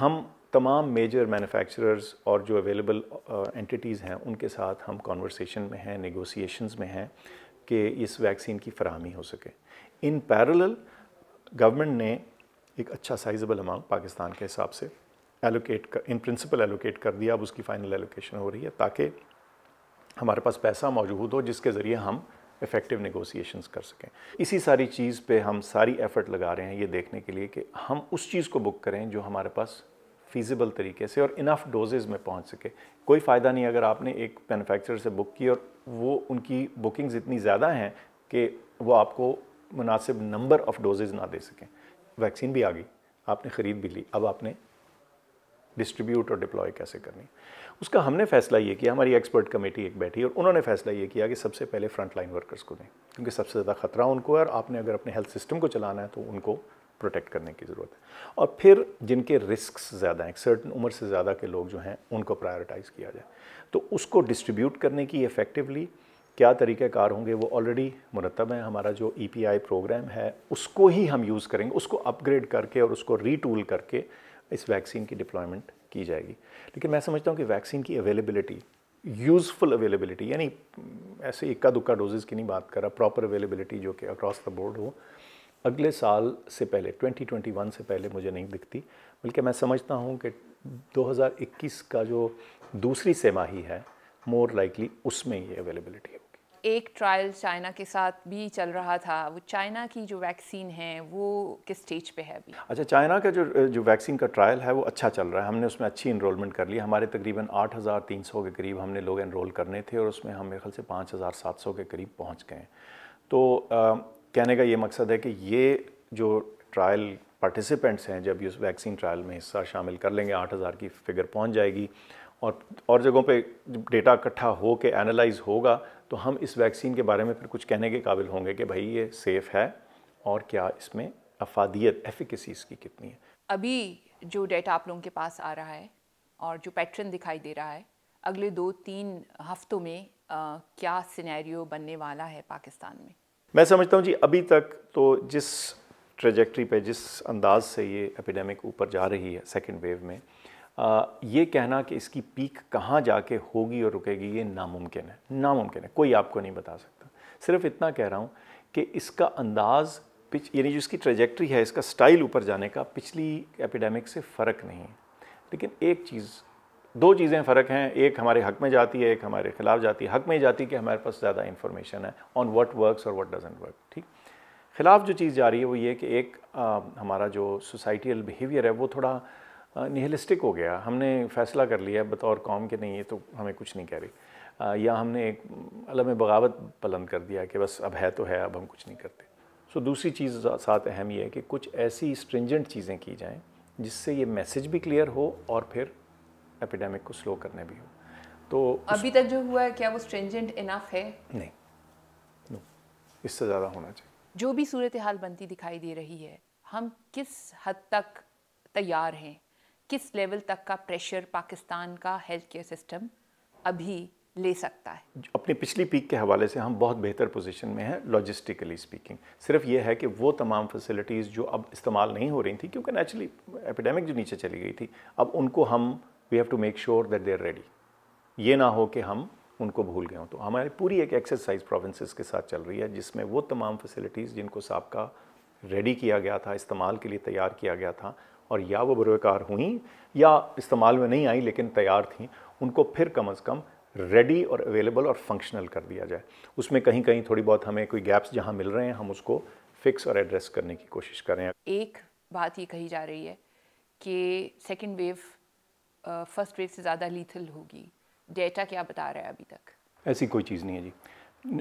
हम तमाम major manufacturers और जो अवेलेबल एंटिटीज़ uh, हैं उनके साथ हम कॉन्वर्सेशन में हैं नेगोशिएशंस में हैं कि इस वैक्सीन की फरहमी हो सके इन पैरल गवर्नमेंट ने एक अच्छा साइजेबल अमाउंट पाकिस्तान के हिसाब से एलोकेट कर इन प्रिंसिपल एलोकेट कर दिया अब उसकी फ़ाइनल एलोकेशन हो रही है ताकि हमारे पास पैसा मौजूद हो जिसके ज़रिए हम इफ़ेक्टिव नगोसिएशन कर सकें इसी सारी चीज़ पे हम सारी एफ़र्ट लगा रहे हैं ये देखने के लिए कि हम उस चीज़ को बुक करें जो हमारे पास फीजिबल तरीके से और इनफ डोजेज़ में पहुंच सके कोई फ़ायदा नहीं अगर आपने एक मैनुफैक्चरर से बुक की और वो उनकी बुकिंग्स इतनी ज़्यादा हैं कि वो आपको मुनासिब नंबर ऑफ़ डोजेज़ ना दे सकें वैक्सीन भी आ गई आपने ख़रीद भी ली अब आपने डिस्ट्रीब्यूट और डिप्लॉय कैसे करनी उसका हमने फैसला ये किया हमारी एक्सपर्ट कमेटी एक बैठी और उन्होंने फैसला ये किया कि सबसे पहले फ्रंट लाइन वर्कर्स को दें क्योंकि सबसे ज़्यादा खतरा उनको है और आपने अगर अपने हेल्थ सिस्टम को चलाना है तो उनको प्रोटेक्ट करने की ज़रूरत है और फिर जिनके रिस्क ज़्यादा हैं सर्टन उम्र से ज़्यादा के लोग जो हैं उनको प्रायोरिटाइज़ किया जाए तो उसको डिस्ट्रीब्यूट करने की इफ़ेक्टिवली क्या तरीक़ाकार होंगे वो ऑलरेडी मुरतब है हमारा जो ई e प्रोग्राम है उसको ही हम यूज़ करेंगे उसको अपग्रेड करके और उसको रीटूल करके इस वैक्सीन की डिप्लॉयमेंट की जाएगी लेकिन मैं समझता हूँ कि वैक्सीन की अवेलेबिलिटी यूज़फुल अवेलेबिलिटी यानी ऐसे इक्का दुक्का डोजेज़ की नहीं बात कर रहा प्रॉपर अवेलेबिलिटी जो कि अक्रॉस द बोर्ड हो अगले साल से पहले 2021 से पहले मुझे नहीं दिखती बल्कि मैं समझता हूँ कि 2021 का जो दूसरी सेमाही है मोर लाइकली उसमें ये अवेलेबिलिटी होगी एक ट्रायल चाइना के साथ भी चल रहा था वो चाइना की जो वैक्सीन है वो किस स्टेज पे है अभी अच्छा चाइना का जो जो वैक्सीन का ट्रायल है वो अच्छा चल रहा है हमने उसमें अच्छी इनरोलमेंट कर ली हमारे तकरीबन 8,300 के करीब हमने लोग इनरोल करने थे और उसमें हम मेरे ख्याल से 5,700 के करीब पहुँच गए तो आ, कहने का ये मकसद है कि ये जो ट्रायल पार्टिसिपेंट्स हैं जब इस वैक्सीन ट्रायल में हिस्सा शामिल कर लेंगे आठ हज़ार की फिगर पहुंच जाएगी और और जगहों पे डेटा इकट्ठा हो के एनालाइज होगा तो हम इस वैक्सीन के बारे में फिर कुछ कहने के काबिल होंगे कि भाई ये सेफ़ है और क्या इसमें अफादियत एफिकसी इसकी कितनी है अभी जो डेटा आप लोगों के पास आ रहा है और जो पैटर्न दिखाई दे रहा है अगले दो तीन हफ्तों में आ, क्या सिनेरियो बनने वाला है पाकिस्तान में मैं समझता हूँ जी अभी तक तो जिस ट्रेजेक्ट्री पे जिस अंदाज से ये एपिडेमिक ऊपर जा रही है सेकेंड वेव में आ, ये कहना कि इसकी पीक कहाँ जाके होगी और रुकेगी ये नामुमकिन है नामुमकिन है कोई आपको नहीं बता सकता सिर्फ इतना कह रहा हूँ कि इसका अंदाज पिछ यानी जो इसकी ट्रेजेक्ट्री है इसका स्टाइल ऊपर जाने का पिछली एपिडेमिक से फ़र्क नहीं है लेकिन एक चीज़ दो चीज़ें फ़र्क हैं एक हमारे हक में जाती है एक हमारे खिलाफ जाती है हक में जाती है कि हमारे पास ज़्यादा इन्फॉर्मेशन है ऑन वट वर्क और वट डजेंट वर्क ठीक खिलाफ जो चीज़ जा रही है वो ये कि एक आ, हमारा जो सोसाइटियल बिहेवियर है वो थोड़ा निहलिस्टिक हो गया हमने फैसला कर लिया बतौर कौम के नहीं ये तो हमें कुछ नहीं कह रही आ, या हमने एक अलम बगावत बुलंद कर दिया कि बस अब है तो है अब हम कुछ नहीं करते सो दूसरी चीज़ साथ अहम यह है कि कुछ ऐसी स्ट्रिंजेंट चीज़ें की जाएँ जिससे ये मैसेज भी क्लियर हो और फिर एपिडेमिक को स्लो करने भी हो तो अभी तक जो हुआ है क्या वो स्ट्रेंजेंट इनफ है नहीं नो इससे ज़्यादा होना चाहिए जो भी सूरत हाल बनती दिखाई दे रही है हम किस हद तक तैयार हैं किस लेवल तक का प्रेशर पाकिस्तान का हेल्थ केयर सिस्टम अभी ले सकता है अपनी पिछली पीक के हवाले से हम बहुत बेहतर पोजीशन में हैं लॉजिस्टिकली स्पीकिंग सिर्फ ये है कि वो तमाम फैसिलिटीज़ जो अब इस्तेमाल नहीं हो रही थी क्योंकि नेचुरली एपिडेमिक जो नीचे चली गई थी अब उनको हम we have to make sure that they are ready ये ना हो कि हम उनको भूल गए हों तो हमारी पूरी एक एक्सरसाइज प्रोविंसेस के साथ चल रही है जिसमें वो तमाम फैसिलिटीज़ जिनको सबका रेडी किया गया था इस्तेमाल के लिए तैयार किया गया था और या वो बुरेकार हुई या इस्तेमाल में नहीं आई लेकिन तैयार थी उनको फिर कम अज़ कम रेडी और अवेलेबल और फंक्शनल कर दिया जाए उसमें कहीं कहीं थोड़ी बहुत हमें कोई गैप्स जहाँ मिल रहे हैं हम उसको फिक्स और एड्रेस करने की कोशिश करें एक बात ये कही जा रही है कि सेकेंड वेव फर्स्ट वेव से ज़्यादा लीथल होगी डेटा क्या बता रहा है अभी तक ऐसी कोई चीज़ नहीं है जी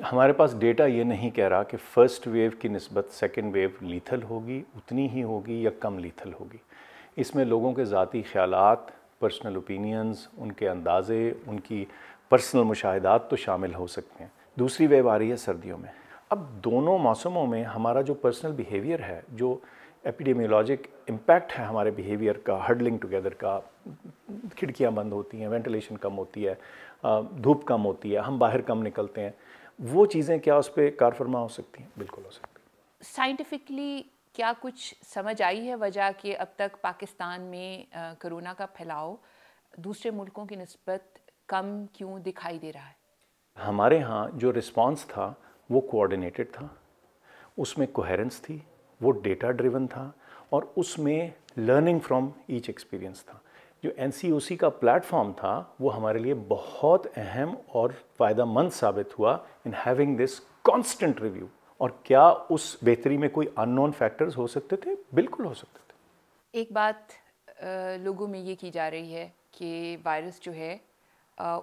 हमारे पास डेटा ये नहीं कह रहा कि फ़र्स्ट वेव की नस्बत सेकेंड वेव लीथल होगी उतनी ही होगी या कम लीथल होगी इसमें लोगों के ज़ाती ख्याल पर्सनल ओपिनियंस उनके अंदाजे उनकी पर्सनल मुशाहदात तो शामिल हो सकते हैं दूसरी वेव आ रही है सर्दियों में अब दोनों मौसमों में हमारा जो पर्सनल बिहेवियर है जो एपिडेमियोलॉजिक इम्पैक्ट है हमारे बिहेवियर का हडलिंग टुगेदर का खिड़कियाँ बंद होती हैं वेंटिलेशन कम होती है धूप कम होती है हम बाहर कम निकलते हैं वो चीज़ें क्या उस पर कारफरमा हो सकती हैं बिल्कुल हो सकती हैं साइंटिफिकली क्या कुछ समझ आई है वजह कि अब तक पाकिस्तान में कोरोना का फैलाव दूसरे मुल्कों की नस्बत कम क्यों दिखाई दे रहा है हमारे यहाँ जो रिस्पॉन्स था वो कोऑर्डिनेटेड था उसमें कोहेरेंस थी वो डेटा ड्रिवन था और उसमें लर्निंग फ्रॉम ईच एक्सपीरियंस था जो एन का प्लेटफॉर्म था वो हमारे लिए बहुत अहम और फ़ायदा मंद साबित हुआ in having this constant review और क्या उस बेहतरी में कोई अननोन फैक्टर्स हो सकते थे बिल्कुल हो सकते थे एक बात लोगों में ये की जा रही है कि वायरस जो है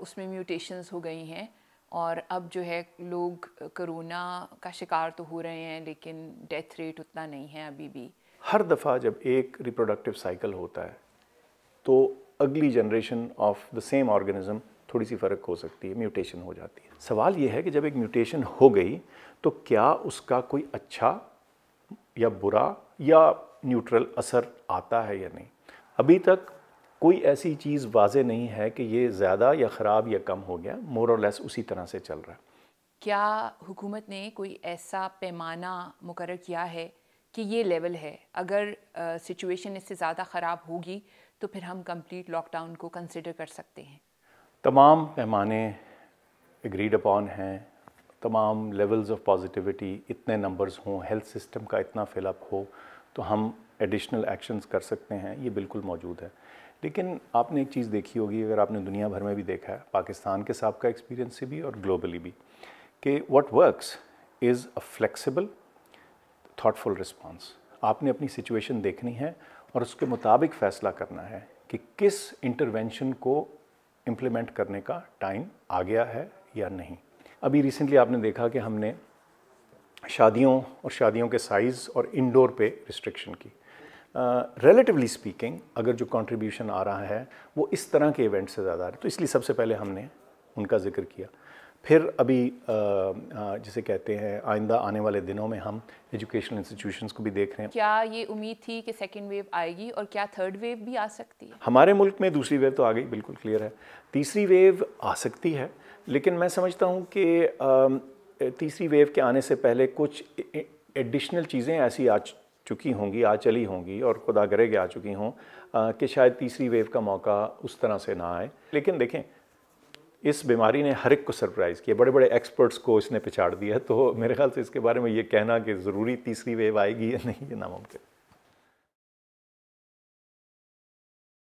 उसमें म्यूटेशंस हो गई हैं और अब जो है लोग कोरोना का शिकार तो हो रहे हैं लेकिन डेथ रेट उतना नहीं है अभी भी हर दफ़ा जब एक रिप्रोडक्टिव साइकिल होता है तो अगली generation of the same organism थोड़ी सी फ़र्क हो सकती है म्यूटेशन हो जाती है सवाल यह है कि जब एक म्यूटेशन हो गई तो क्या उसका कोई अच्छा या बुरा या न्यूट्रल असर आता है या नहीं अभी तक कोई ऐसी चीज़ वाज नहीं है कि ये ज़्यादा या ख़राब या कम हो गया मोर और लेस उसी तरह से चल रहा है क्या हुकूमत ने कोई ऐसा पैमाना मुकर किया है कि ये लेवल है अगर सिचुएशन इससे ज़्यादा ख़राब होगी तो फिर हम कंप्लीट लॉकडाउन को कंसिडर कर सकते हैं तमाम पैमाने एग्रीड अपॉन हैं तमाम लेवल्स ऑफ पॉजिटिविटी इतने नंबर्स हों हेल्थ सिस्टम का इतना फिलअप हो तो हम एडिशनल एक्शंस कर सकते हैं ये बिल्कुल मौजूद है लेकिन आपने एक चीज़ देखी होगी अगर आपने दुनिया भर में भी देखा है पाकिस्तान के सबका एक्सपीरियंस से भी और ग्लोबली भी कि what works is a flexible thoughtful response आपने अपनी सिचुएशन देखनी है और उसके मुताबिक फ़ैसला करना है कि किस इंटरवेंशन को इम्प्लीमेंट करने का टाइम आ गया है या नहीं अभी रिसेंटली आपने देखा कि हमने शादियों और शादियों के साइज़ और इंडोर पे रिस्ट्रिक्शन की रिलेटिवली स्पीकिंग अगर जो कंट्रीब्यूशन आ रहा है वो इस तरह के इवेंट से ज़्यादा आ रहा है तो इसलिए सबसे पहले हमने उनका जिक्र किया फिर अभी जिसे कहते हैं आइंदा आने वाले दिनों में हम एजुकेशनल इंस्टीट्यूशंस को भी देख रहे हैं क्या ये उम्मीद थी कि सेकेंड वेव आएगी और क्या थर्ड वेव भी आ सकती है हमारे मुल्क में दूसरी वेव तो आ गई बिल्कुल क्लियर है तीसरी वेव आ सकती है लेकिन मैं समझता हूँ कि तीसरी वेव के आने से पहले कुछ एडिशनल चीज़ें ऐसी आज चुकी होंगी आ चली होंगी और खुदा करे कि आ चुकी हों कि शायद तीसरी वेव का मौका उस तरह से ना आए लेकिन देखें इस बीमारी ने हर एक को सरप्राइज़ किया बड़े बड़े एक्सपर्ट्स को इसने पिछाड़ दिया तो मेरे ख्याल से इसके बारे में ये कहना कि ज़रूरी तीसरी वेव आएगी या नहीं ये नामुमकिन